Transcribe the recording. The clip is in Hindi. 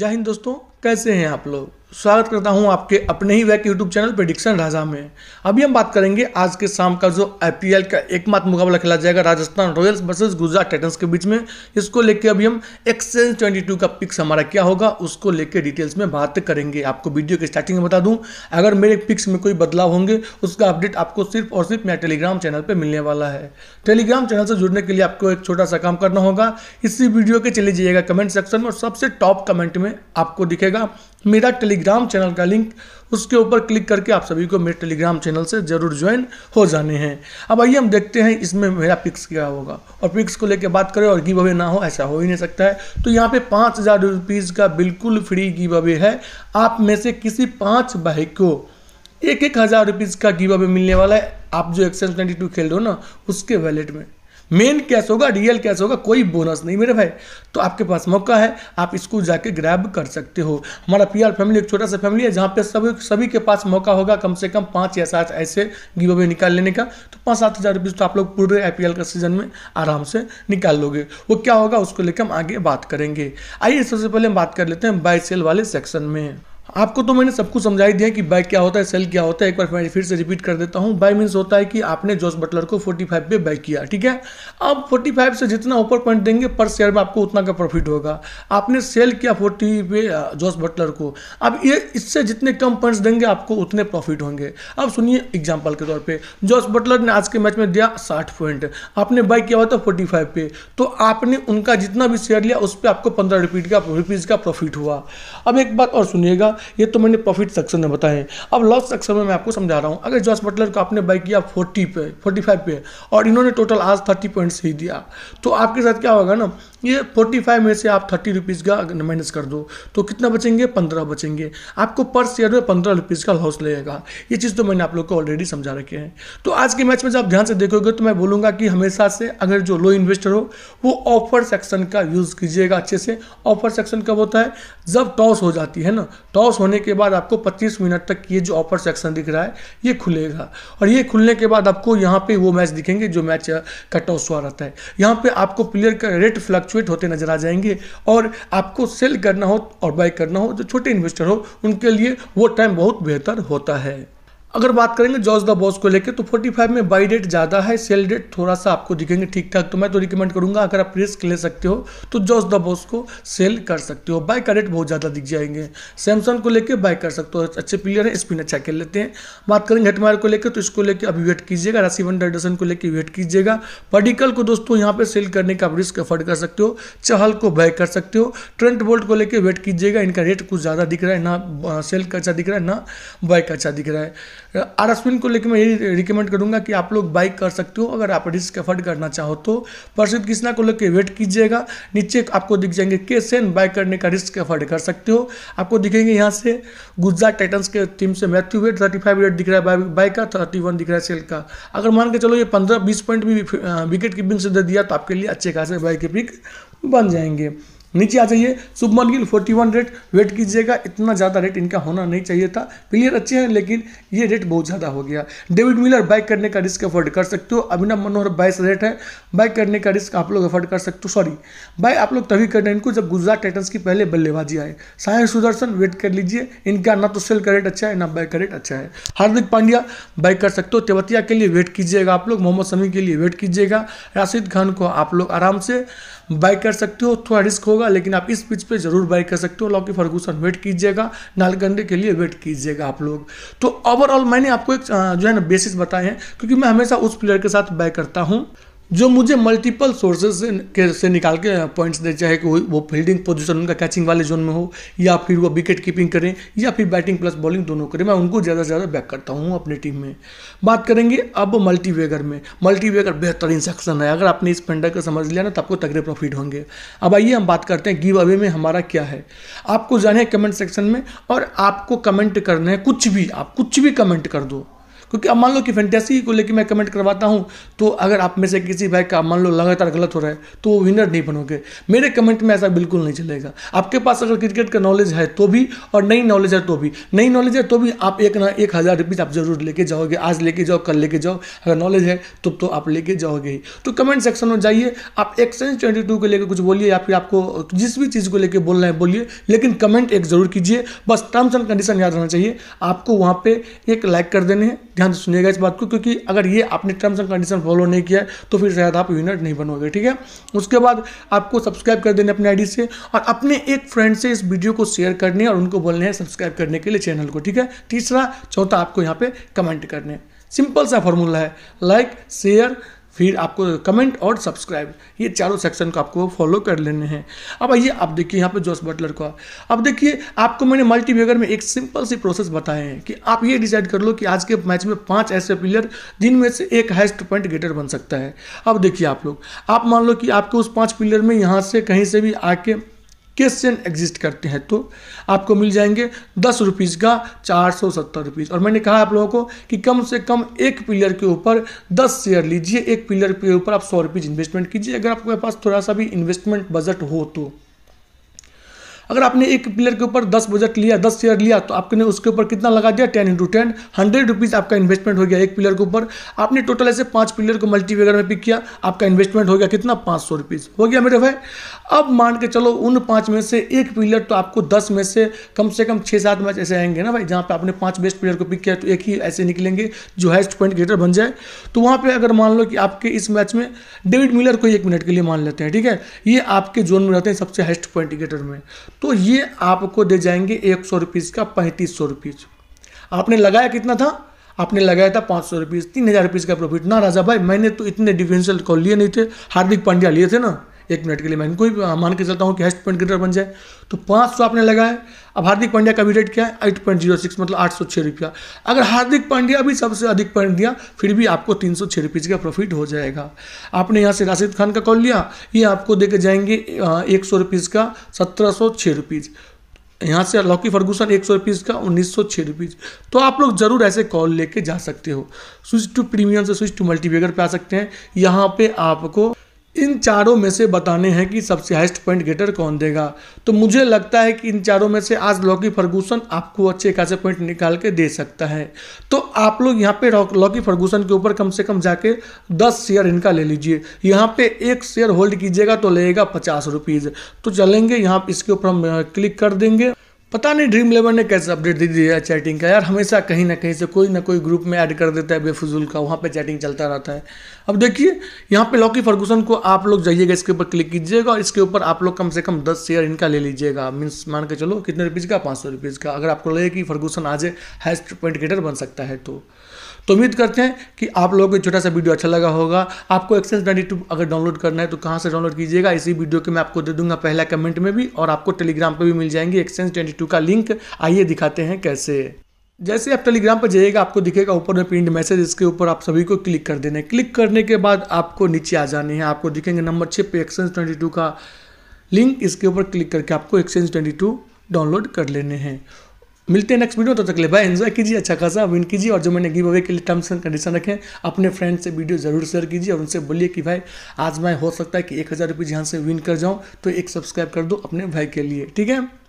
जय हिंद दोस्तों कैसे हैं आप लोग स्वागत करता हूं आपके अपने ही वैक यूट्यूब चैनल प्रडिक्शन राजा में अभी हम बात करेंगे आज के शाम का जो आईपीएल का एकमात्र मुकाबला खेला जाएगा Rajasthan Royals versus Gujarat Titans के बीच में इसको लेके अभी हम एक्सचेंज 22 का पिक्स हमारा क्या होगा उसको लेके डिटेल्स में बात करेंगे आपको वीडियो के स्टार्टिंग में बता दूँ अगर मेरे पिक्स में कोई बदलाव होंगे उसका अपडेट आपको सिर्फ और सिर्फ मेरा टेलीग्राम चैनल पर मिलने वाला है टेलीग्राम चैनल से जुड़ने के लिए आपको एक छोटा सा काम करना होगा इसी वीडियो के चले जाइएगा कमेंट सेक्शन में और सबसे टॉप कमेंट में आपको दिखेगा मेरा टेलीग्राम टेलीग्राम चैनल का लिंक उसके ऊपर क्लिक करके आप सभी को मेरे टेलीग्राम चैनल से जरूर ज्वाइन हो जाने हैं अब आइए हम देखते हैं इसमें मेरा पिक्स क्या होगा और पिक्स को लेकर बात करें और गिव अवे ना हो ऐसा हो ही नहीं सकता है तो यहाँ पे पाँच हज़ार रुपीज़ का बिल्कुल फ्री गिव अवे है आप में से किसी पाँच भाई को एक एक हज़ार रुपीज़ का गिव अवे मिलने वाला है आप जो एक्सेल ट्वेंटी टू खेल रहे हो ना उसके वैलेट में मेन कैश होगा रियल कैश होगा कोई बोनस नहीं मेरे भाई तो आपके पास मौका है आप इसको जाके ग्रैब कर सकते हो हमारा पी फैमिली एक छोटा सा फैमिली है जहाँ पे सभी सभी के पास मौका होगा कम से कम पाँच या सात ऐसे गिव अवे निकाल लेने का तो पाँच सात हज़ार रुपीज़ तो आप लोग पूरे आई का सीजन में आराम से निकाल लोगे वो क्या होगा उसको लेकर हम आगे बात करेंगे आइए सबसे पहले हम बात कर लेते हैं बाई सेल वाले सेक्शन में आपको तो मैंने सब कुछ समझाई दिया कि बाय क्या होता है सेल क्या होता है एक बार मैं फिर से रिपीट कर देता हूँ बाय मीन्स होता है कि आपने जॉस बटलर को 45 पे बाय किया ठीक है अब 45 से जितना ऊपर पॉइंट देंगे पर शेयर में आपको उतना का प्रॉफिट होगा आपने सेल किया 40 पे जॉस बटलर को अब ये इससे जितने कम पॉइंट्स देंगे आपको उतने प्रॉफिट होंगे अब सुनिए एग्जाम्पल के तौर पर जॉस बटलर ने आज के मैच में दिया साठ पॉइंट आपने बाय किया हुआ था फोर्टी पे तो आपने उनका जितना भी शेयर लिया उस पर आपको पंद्रह रुपीज का रुपीज़ का प्रॉफिट हुआ अब एक बात और सुनिएगा ये तो मैंने प्रॉफिट सेक्शन में बताए अब लॉस सेक्शन में मैं आपको समझा रहा हूँ अगर जॉस बटलर को आपने बाई किया फोर्टी पे फोर्टी फाइव पे और इन्होंने टोटल आज थर्टी पॉइंट्स ही दिया तो आपके साथ क्या होगा ना ये फोर्टी फाइव में से आप थर्टी रुपीज़ का माइनस कर दो तो कितना बचेंगे पंद्रह बचेंगे आपको पर शेयर में पंद्रह रुपीज़ का लॉस लगेगा ये चीज़ तो मैंने आप लोग को ऑलरेडी समझा रखे हैं तो आज के मैच में जब आप ध्यान से देखोगे तो मैं बोलूँगा कि हमेशा से अगर जो लो इन्वेस्टर हो वो ऑफर सेक्शन का यूज़ कीजिएगा अच्छे से ऑफर सेक्शन कब होता है जब टॉस हो जाती है ना टॉस क्रॉस होने के बाद आपको 25 मिनट तक ये जो ऑफर सेक्शन दिख रहा है ये खुलेगा और ये खुलने के बाद आपको यहाँ पे वो मैच दिखेंगे जो मैच कट ऑफ हुआ रहता है यहाँ पे आपको प्लेयर का रेट फ्लक्चुएट होते नजर आ जाएंगे और आपको सेल करना हो और बाय करना हो जो छोटे इन्वेस्टर हो उनके लिए वो टाइम बहुत बेहतर होता है अगर बात करेंगे जॉर्ज द बॉस को लेकर तो 45 में बाई डेट ज़्यादा है सेल डेट थोड़ा सा आपको दिखेंगे ठीक ठाक तो मैं तो रिकमेंड करूंगा अगर आप रिस्क ले सकते हो तो जॉर्ज द बॉस को सेल कर सकते हो बाय का रेट बहुत ज़्यादा दिख जाएंगे सैमसंग को लेकर बाय कर सकते हो अच्छे प्लेयर है स्पिन अच्छा खेल लेते हैं बात करेंगे हेटमार को लेकर तो इसको लेकर अभी वेट कीजिएगा राशिवन डरडसन को लेकर वेट कीजिएगा पडिकल को दोस्तों यहाँ पर सेल करने का आप रिस्क अफोर्ड कर सकते हो चहल को बाय कर सकते हो ट्रेंट बोल्ट को लेकर वेट कीजिएगा इनका रेट कुछ ज़्यादा दिख रहा है ना सेल का अच्छा दिख रहा है ना बाय का अच्छा दिख रहा है आर एस को लेकर मैं यही रिकमेंड करूँगा कि आप लोग बाइक कर सकते हो अगर आप रिस्क अफर्ड करना चाहो तो प्रसिद्ध कृष्णा को लेकर वेट कीजिएगा नीचे आपको दिख जाएंगे के सेन बाइक करने का रिस्क अफर्ड कर सकते हो आपको दिखेंगे यहाँ से गुजरात टाइटन्स के टीम से Matthew Wade thirty five Wade दिख रहा है बाइक का थर्टी वन दिख रहा है सेल का अगर मान के चलो ये पंद्रह बीस पॉइंट भी विकेट कीपिंग से दे दिया तो आपके लिए अच्छे खासे बाइक के पिक बन जाएंगे नीचे आ जाइए Shubman Gill forty one rate wait कीजिएगा इतना ज़्यादा रेट इनका होना नहीं चाहिए था प्लेयर अच्छे हैं लेकिन ये रेट बहुत ज़्यादा हो गया डेविड मिलर बाइक करने का रिस्क अफोर्ड कर सकते हो अभिनव मनोहर बाईस रेट है बाइक करने का रिस्क आप लोग अफोर्ड कर सकते हो सॉरी बाई आप लोग तभी हैं इनको जब गुजरात टाइटन्स की पहले बल्लेबाजी आए साय सुदर्शन वेट कर लीजिए इनका ना तो सेल का रेट अच्छा है ना बाइक का रेट अच्छा है हार्दिक पांड्या बाइक कर सकते हो तेवतिया के लिए वेट कीजिएगा आप लोग मोहम्मद शमी के लिए वेट कीजिएगा राशिद खान को आप लोग आराम से बाइक कर सकते हो थोड़ा रिस्क होगा होगा लेकिन आप इस पिच पे जरूर बाई कर सकते हो लॉकी फर्गूसन वेट कीजिएगा नालगंडे के लिए वेट कीजिएगा आप लोग तो ओवरऑल मैंने आपको एक जो है ना बेसिस बताए हैं क्योंकि मैं हमेशा उस प्लेयर के साथ बाय करता हूँ जो मुझे मल्टीपल सोर्सेज से, से निकाल के पॉइंट्स दे चाहे कि वो फील्डिंग पोजीशन उनका कैचिंग वाले जोन में हो या फिर वो विकेट कीपिंग करें या फिर बैटिंग प्लस बॉलिंग दोनों करें मैं उनको ज़्यादा से ज़्यादा बैक करता हूँ अपनी टीम में बात करेंगे अब मल्टीवेगर में मल्टीवेगर बेहतरीन सेक्शन है अगर आपने इस फंडर को समझ लिया ना तो आपको तगड़े प्रॉफिट होंगे अब आइए हम बात करते हैं गिव अवे में हमारा क्या है आपको जाने कमेंट सेक्शन में और आपको कमेंट करना है कुछ भी आप कुछ भी कमेंट कर दो क्योंकि अब मान लो कि फैंटेसी को लेकर मैं कमेंट करवाता हूँ तो अगर आप में से किसी भाई का मान लो लगातार गलत हो रहा है तो वो विनर नहीं बनोगे मेरे कमेंट में ऐसा बिल्कुल नहीं चलेगा आपके पास अगर क्रिकेट का नॉलेज है तो भी और नई नॉलेज है तो भी नई नॉलेज है तो भी आप एक ना एक हज़ार रुपीज़ आप जरूर लेके जाओगे आज लेके जाओ कल लेके जाओ अगर नॉलेज है तो तो आप लेके जाओगे ही तो कमेंट सेक्शन में जाइए आप एक्सचेंज ट्वेंटी टू को लेकर कुछ बोलिए या फिर आपको जिस भी चीज़ को लेकर बोल रहे हैं बोलिए लेकिन कमेंट एक ज़रूर कीजिए बस टर्म्स एंड कंडीशन याद रहना चाहिए आपको वहाँ पर एक लाइक कर देने हैं ध्यान से सुनिएगा इस बात को क्योंकि अगर ये आपने टर्म्स एंड कंडीशन फॉलो नहीं किया तो फिर शायद आप यूनिट नहीं बनोगे ठीक है उसके बाद आपको सब्सक्राइब कर देने अपने आईडी से और अपने एक फ्रेंड से इस वीडियो को शेयर करने और उनको बोलने हैं सब्सक्राइब करने के लिए चैनल को ठीक है तीसरा चौथा आपको यहाँ पे कमेंट करने सिंपल सा फॉर्मूला है लाइक शेयर फिर आपको कमेंट और सब्सक्राइब ये चारों सेक्शन को आपको फॉलो कर लेने हैं अब आइए आप देखिए यहाँ पे जोस बटलर को अब देखिए आपको मैंने मल्टीवेगर में एक सिंपल सी प्रोसेस बताए हैं कि आप ये डिसाइड कर लो कि आज के मैच में पांच ऐसे प्लेयर जिनमें से एक हाइस्ट पॉइंट गेटर बन सकता है अब देखिए आप लोग आप मान लो कि आपको उस पाँच प्लेयर में यहाँ से कहीं से भी आके क्वेश्चन एग्जिस्ट करते हैं तो आपको मिल जाएंगे दस रुपीज़ का चार सौ सत्तर रुपीज़ और मैंने कहा आप लोगों को कि कम से कम एक पिलर के ऊपर दस शेयर लीजिए एक पिलर के ऊपर आप सौ रुपीज़ इन्वेस्टमेंट कीजिए अगर आपके पास थोड़ा सा भी इन्वेस्टमेंट बजट हो तो अगर आपने एक प्लेयर के ऊपर दस बजट लिया दस शेयर लिया तो आपने उसके ऊपर कितना लगा दिया ten into ten hundred rupees आपका इन्वेस्टमेंट हो गया एक प्लेयर के ऊपर आपने टोटल ऐसे पाँच प्लेयर को मल्टीवेगर में पिक किया आपका इन्वेस्टमेंट हो गया कितना पाँच सौ रुपीज़ हो गया मेरे भाई अब मान के चलो उन पाँच में से एक प्लेयर तो आपको दस में से कम से कम छः सात मैच ऐसे आएंगे ना भाई जहाँ पे आपने पाँच बेस्ट प्लेयर को पिक किया तो एक ही ऐसे निकलेंगे जो हाइस्ट पॉइंट ग्रेटर बन जाए तो वहाँ पे अगर मान लो कि आपके इस मैच में डेविड मिलर को एक मिनट के लिए मान लेते हैं ठीक है ये आपके जोन में रहते हैं सबसे हाइस्ट पॉइंट ग्रेटर में तो ये आपको दे जाएंगे एक सौ रुपीज़ का पैंतीस सौ रुपीज़ आपने लगाया कितना था आपने लगाया था पाँच सौ रुपीज़ तीन हज़ार रुपीज़ का प्रॉफिट ना राजा भाई मैंने तो इतने डिफेंशियल कॉल लिए नहीं थे हार्दिक पांड्या लिए थे ना एक मिनट के लिए मैं इनको भी हाँ, मान के चलता हूँ कि हाइस्ट पॉइंट ग्रेटर बन जाए तो पाँच सौ आपने लगाए अब हार्दिक पांड्या का भी रेट क्या है एट पॉइंट जीरो सिक्स मतलब आठ सौ छः रुपया अगर हार्दिक पांड्या भी सबसे अधिक पॉइंट दिया फिर भी आपको तीन सौ छः रुपीज़ का प्रॉफिट हो जाएगा आपने यहाँ से राशिद खान का कॉल लिया ये आपको दे के जाएंगे हाँ, एक सौ रुपीज़ का सत्रह सौ छः रुपीज़ यहाँ से लॉकी फर्गूसन एक सौ रुपीज़ का उन्नीस सौ छः रुपीज़ तो आप लोग ज़रूर ऐसे कॉल लेके जा सकते हो स्विच टू प्रीमियम से स्विच टू मल्टीवेगर पे आ सकते हैं यहाँ पे आपको इन चारों में से बताने हैं कि सबसे हाइस्ट पॉइंट गेटर कौन देगा तो मुझे लगता है कि इन चारों में से आज लॉकी फर्गूसन आपको अच्छे खासे पॉइंट निकाल के दे सकता है तो आप लोग यहाँ पे लॉकी फर्गूसन के ऊपर कम से कम जाके 10 शेयर इनका ले लीजिए यहाँ पे एक शेयर होल्ड कीजिएगा तो लगेगा पचास रुपीज़ तो चलेंगे यहाँ इसके ऊपर हम क्लिक कर देंगे पता नहीं ड्रीम इलेवन ने कैसे अपडेट दे दिया चैटिंग का यार हमेशा कहीं ना कहीं से कोई ना कोई ग्रुप में ऐड कर देता है बेफजूल का वहाँ पे चैटिंग चलता रहता है अब देखिए यहाँ पे लॉकी फर्गूसन को आप लोग जाइएगा इसके ऊपर क्लिक कीजिएगा और इसके ऊपर आप लोग कम से कम दस शेयर इनका ले लीजिएगा मीन्स मान के चलो कितने रुपीज़ का पाँच सौ का अगर आपको लगे कि फर्गूसन आज हाइस्ट पॉइंट गेटर बन सकता है तो तो उम्मीद करते हैं कि आप लोगों को छोटा सा वीडियो अच्छा लगा होगा आपको एक्सेस नाइन्टी टू अगर डाउनलोड करना है तो कहाँ से डाउनलोड कीजिएगा इसी वीडियो के मैं आपको दे दूंगा पहला कमेंट में भी और आपको टेलीग्राम पर भी मिल जाएंगे एक्सेंस ट्वेंटी का लिंक आइए दिखाते हैं कैसे जैसे आप टेलीग्राम पर जाइएगा आपको दिखेगा ऊपर में प्रिंट मैसेज इसके ऊपर आप सभी को क्लिक कर देना है क्लिक करने के बाद आपको नीचे आ जाने हैं आपको दिखेंगे नंबर छः पे एक्सेंस ट्वेंटी टू का लिंक इसके ऊपर क्लिक करके आपको एक्सेंस ट्वेंटी टू डाउनलोड कर लेने हैं मिलते हैं नेक्स्ट वीडियो तब तो तक ले बाय एंजॉय कीजिए अच्छा खासा विन कीजिए और जो मैंने गिव अवे के लिए टर्म्स एंड कंडीशन रखे अपने फ्रेंड से वीडियो जरूर शेयर कीजिए और उनसे बोलिए कि भाई आज मैं हो सकता है कि एक हज़ार रुपये जहाँ से विन कर जाऊँ तो एक सब्सक्राइब कर दो अपने भाई के लिए ठीक है